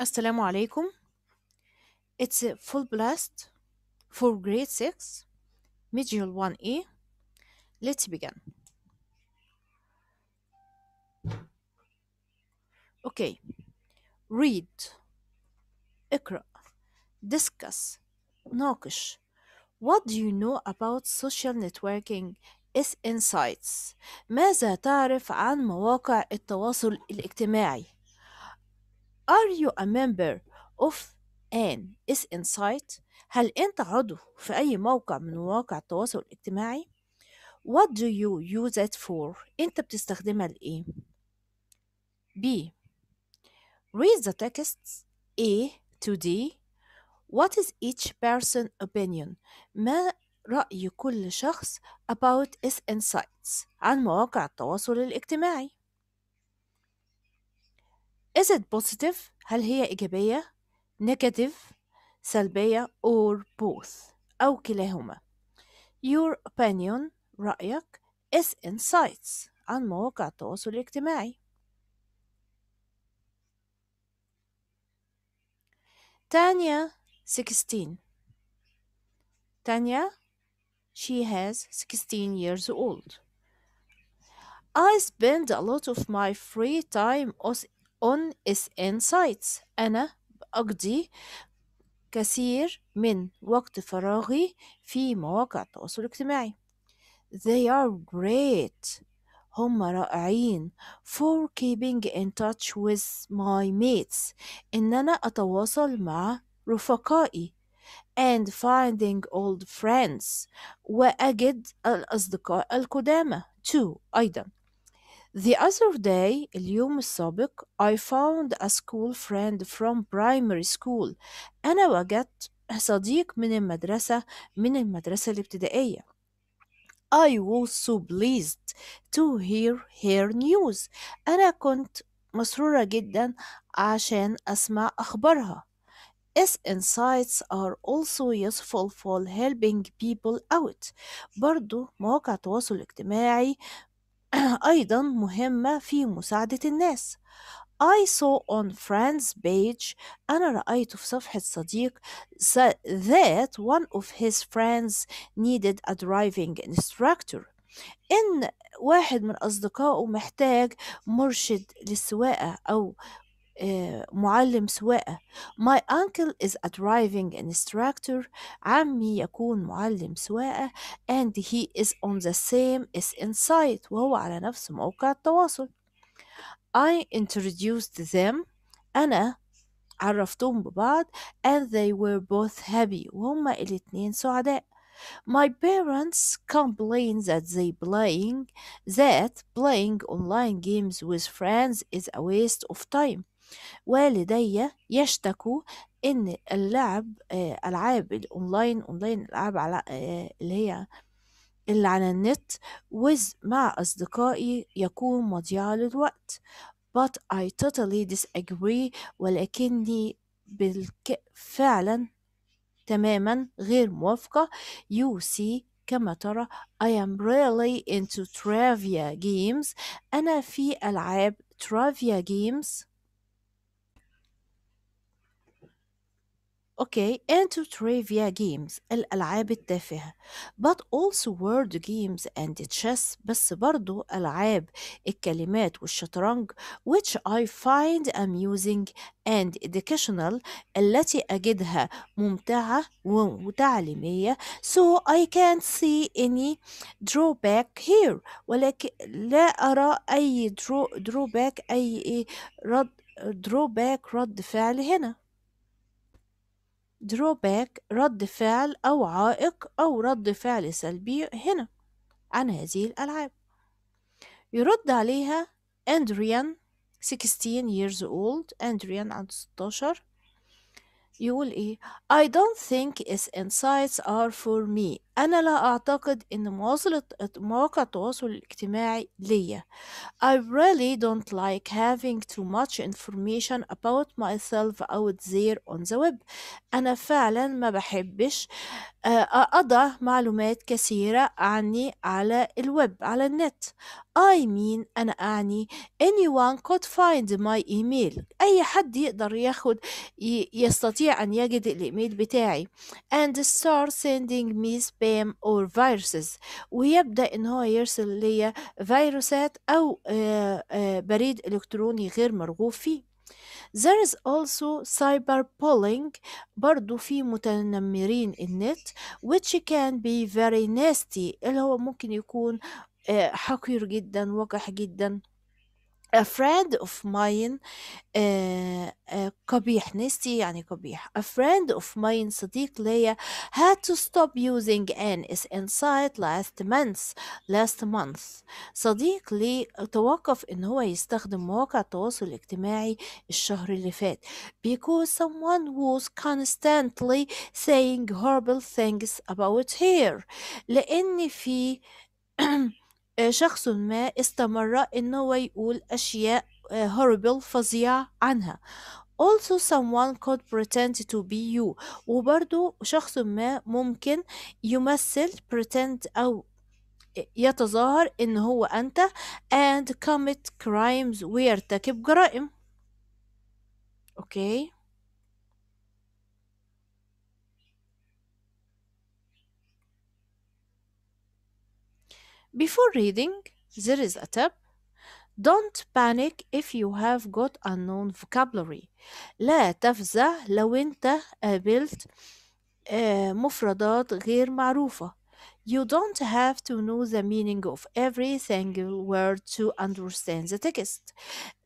Assalamu alaikum. It's a full blast for grade 6, module 1A. Let's begin. Okay. Read. Ikra. Discuss. ناقش. What do you know about social networking is insights؟ ماذا تعرف عن مواقع التواصل الاجتماعي؟ are you a member of an Is Insight? هل أنت عضو في أي موقع من مواقع التواصل الاجتماعي؟ What do you use it for? أنت بتستخدمها لإيه؟ B. Read the texts A to D. What is each person's opinion? ما رأي كل شخص about SN sites عن مواقع التواصل الاجتماعي؟ is it positive? هل هي إيجابية؟ negative سلبية or both أو كلاهما Your opinion رأيك is insights عن مواقع التواصل الاجتماعي تانيا 16 تانيا she has 16 years old I spend a lot of my free time on اس ان سايتس أنا أقضي كثير من وقت فراغي في مواقع التواصل الاجتماعي they are great هم رائعين for keeping in touch with my mates إن أنا أتواصل مع رفقائي and finding old friends وأجد الأصدقاء القدامى too أيضا the other day اليوم السابق I found a school friend from primary school أنا وجدت صديق من المدرسة من المدرسة الابتدائية I was so pleased to hear her news أنا كنت مسرورة جدا عشان أسمع أخبارها Its insights are also useful for helping people out برضو مواقع التواصل الاجتماعي أيضا مهمة في مساعدة الناس I saw on friend's page أنا رأيت في صفحة صديق that one of his friends needed a driving instructor إن واحد من أصدقائه محتاج مرشد للسواقة أو معلم سواقة My uncle is a driving instructor عمي يكون معلم سواقة and he is on the same SN inside. وهو على نفس موقع التواصل I introduced them أنا عرفتهم ببعض and they were both happy وهم الاتنين سعداء My parents complain that they playing that playing online games with friends is a waste of time والدي يشتكوا ان اللعب آه، العاب الاونلاين اونلاين العاب على آه، اللي هي اللي على النت وز مع أصدقائي يكون مضيعة للوقت but I totally disagree ولكني بالك... فعلا تماما غير موافقة you see كما ترى I am really into trivia games أنا في ألعاب trivia games okay, and to trivia games الألعاب التافهة but also word games and chess بس برضو ألعاب الكلمات والشطرنج which I find amusing and educational التي أجدها ممتعة وتعليمية so I can't see any drawback here ولكن لا أرى أي drawback أي رد drawback رد فعل هنا drawback رد فعل أو عائق أو رد فعل سلبي هنا عن هذه الألعاب يرد عليها أندريان 16 years old أندريان عند 16 يقول ايه I don't think its insights are for me أنا لا أعتقد إن مواصلة مواقع التواصل الاجتماعي ليا I really don't like having too much information about myself out there on the web أنا فعلا ما بحبش آه، أضع معلومات كثيرة عني على الويب على النت I mean أنا أعني anyone could find my email أي حد يقدر ياخد يستطيع أن يجد الإيميل بتاعي and start sending me spam or viruses ويبدأ إن هو يرسل لي فيروسات أو آه، آه، بريد إلكتروني غير مرغوب فيه There is also cyberbullying برضو في متنمرين النت which can be very nasty اللي هو ممكن يكون آه، حقير جدا وقح جدا a friend of mine uh, uh, قبيح نسي يعني قبيح a friend of mine صديق ليا had to stop using NS inside last month last month صديق لي توقف ان هو يستخدم مواقع التواصل الاجتماعي الشهر اللي فات because someone was constantly saying horrible things about her لان في شخص ما استمر إن هو يقول أشياء آه، horrible فظيعة عنها also someone could pretend to be you وبرضو شخص ما ممكن يمثل pretend أو يتظاهر إن هو أنت and commit crimes ويرتكب جرائم أوكي okay. Before reading, there is a tip. Don't panic if you have got unknown vocabulary. لا تفزع لو أنت قابلت مفردات غير معروفة. You don't have to know the meaning of every single word to understand the text.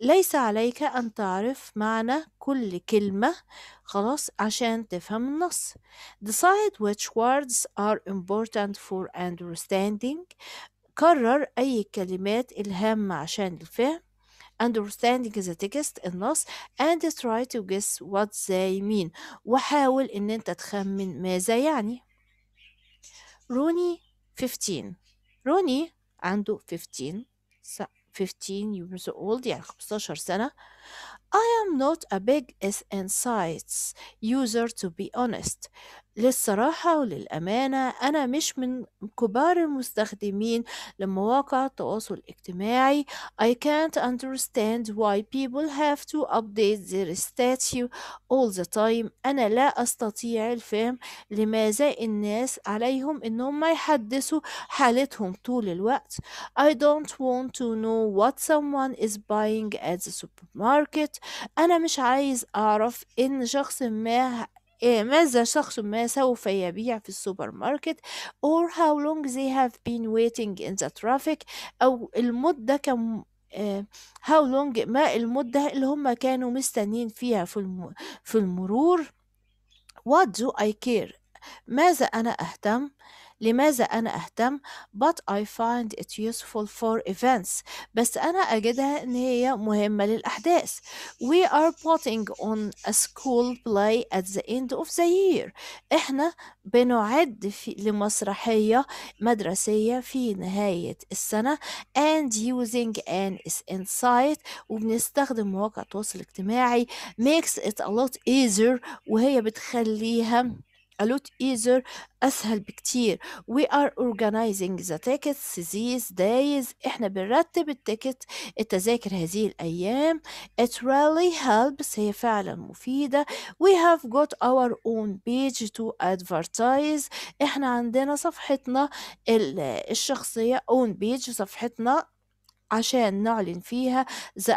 ليس عليك أن تعرف معنى كل كلمة خلاص عشان تفهم النص. Decide which words are important for understanding. كرر أي كلمات الهامة عشان الفهم understanding the text النص and try to guess what they mean وحاول ان انت تخمن ماذا يعني روني 15 روني عنده 15 15 years old يعني 15 سنة I am not a big insights user to be honest للصراحة وللأمانة أنا مش من كبار المستخدمين لمواقع التواصل الاجتماعي I can't understand why people have to update their statue all the time أنا لا أستطيع الفهم لماذا الناس عليهم إنهم ما يحدثوا حالتهم طول الوقت I don't want to know what someone is buying at the supermarket ماركت انا مش عايز اعرف ان شخص ما إيه، ماذا شخص ما سوف يبيع في السوبر ماركت or how long they have been waiting in the traffic أو المدة كم آه، how long ما المدة اللي هم كانوا مستنين فيها في المرور what do I care ماذا أنا أهتم؟ لماذا أنا أهتم but I find it useful for events بس أنا أجدها إن هي مهمة للأحداث we are putting on a school play at the end of the year إحنا بنعد في لمسرحية مدرسية في نهاية السنة and using an insight وبنستخدم مواقع التواصل الاجتماعي makes it a lot easier وهي بتخليها a lot easier أسهل بكتير we are organizing the tickets these days إحنا بنرتب التيكت التذاكر هذه الأيام it really helps هي فعلا مفيدة we have got our own page to advertise إحنا عندنا صفحتنا الشخصية own page صفحتنا عشان نعلن فيها the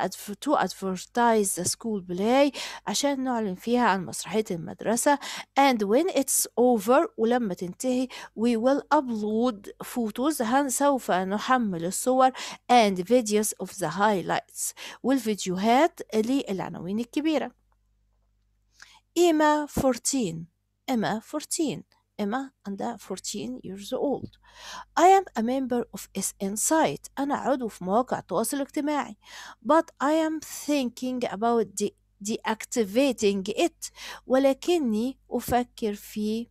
to advertise the school play عشان نعلن فيها عن مسرحية المدرسة and when it's over ولما تنتهي we will upload photos هن سوف نحمل الصور and videos of the highlights والفيديوهات للعناوين الكبيرة إيما 14 إيما 14 Emma and I'm 14 years old I am a member of SN site أنا عضو في مواقع التواصل الاجتماعي but I am thinking about deactivating it ولكني أفكر في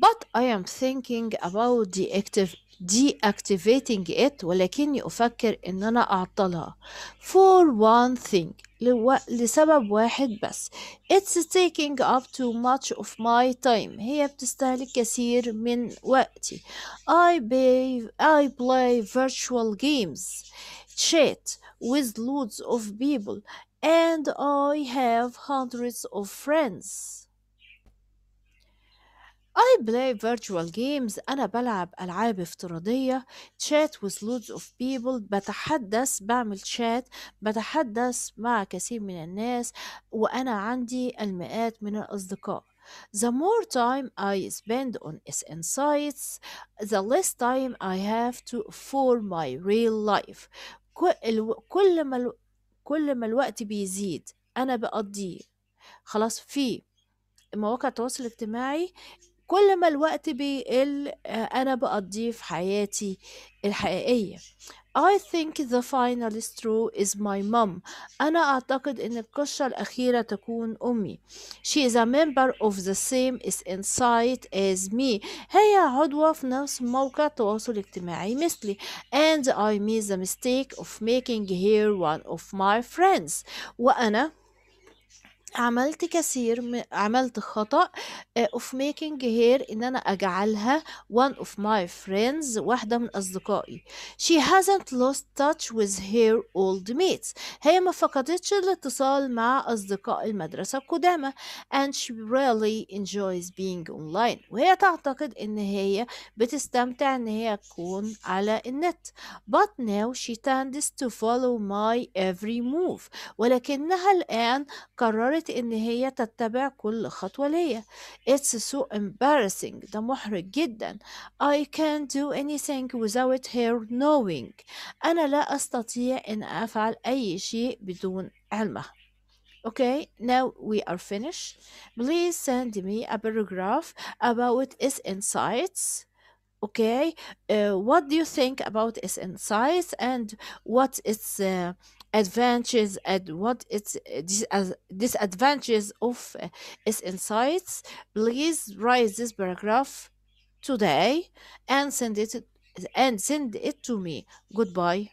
but I am thinking about deactiv deactivating it ولكني أفكر إن أنا أعطلها for one thing لو... لسبب واحد بس it's taking up too much of my time هي بتستهلك كثير من وقتي I, pay... I play virtual games chat with loads of people and I have hundreds of friends I play virtual games أنا بلعب ألعاب افتراضية chat with loads of people بتحدث بعمل chat بتحدث مع كثير من الناس وأنا عندي المئات من الأصدقاء The more time I spend on SN sites the less time I have to for my real life كل ما الو... كل ما الوقت بيزيد أنا بقضيه خلاص في مواقع التواصل الاجتماعي كل ما الوقت بيقل آه، أنا بقضيه في حياتي الحقيقية I think the final straw is my mom أنا أعتقد أن القشة الأخيرة تكون أمي She is a member of the same is insight as me هي عضوة في نفس موقع التواصل الاجتماعي مثلي and I made the mistake of making her one of my friends وأنا عملت كثير عملت خطأ اوف آه، of making her إن أنا أجعلها one of my friends واحدة من أصدقائي she hasn't lost touch with her old mates هي ما فقدتش الاتصال مع أصدقاء المدرسة القدامى and she really enjoys being online وهي تعتقد إن هي بتستمتع إن هي تكون على النت but now she tends to follow my every move ولكنها الآن قررت اضطرت إن هي تتبع كل خطوة ليا It's so embarrassing ده محرج جدا I can't do anything without her knowing أنا لا أستطيع أن أفعل أي شيء بدون علمها Okay, now we are finished. Please send me a paragraph about its insights. Okay, uh, what do you think about its insights and what its uh, advantages and what its uh, uh, disadvantages of uh, its insights, please write this paragraph today and send it and send it to me. Goodbye.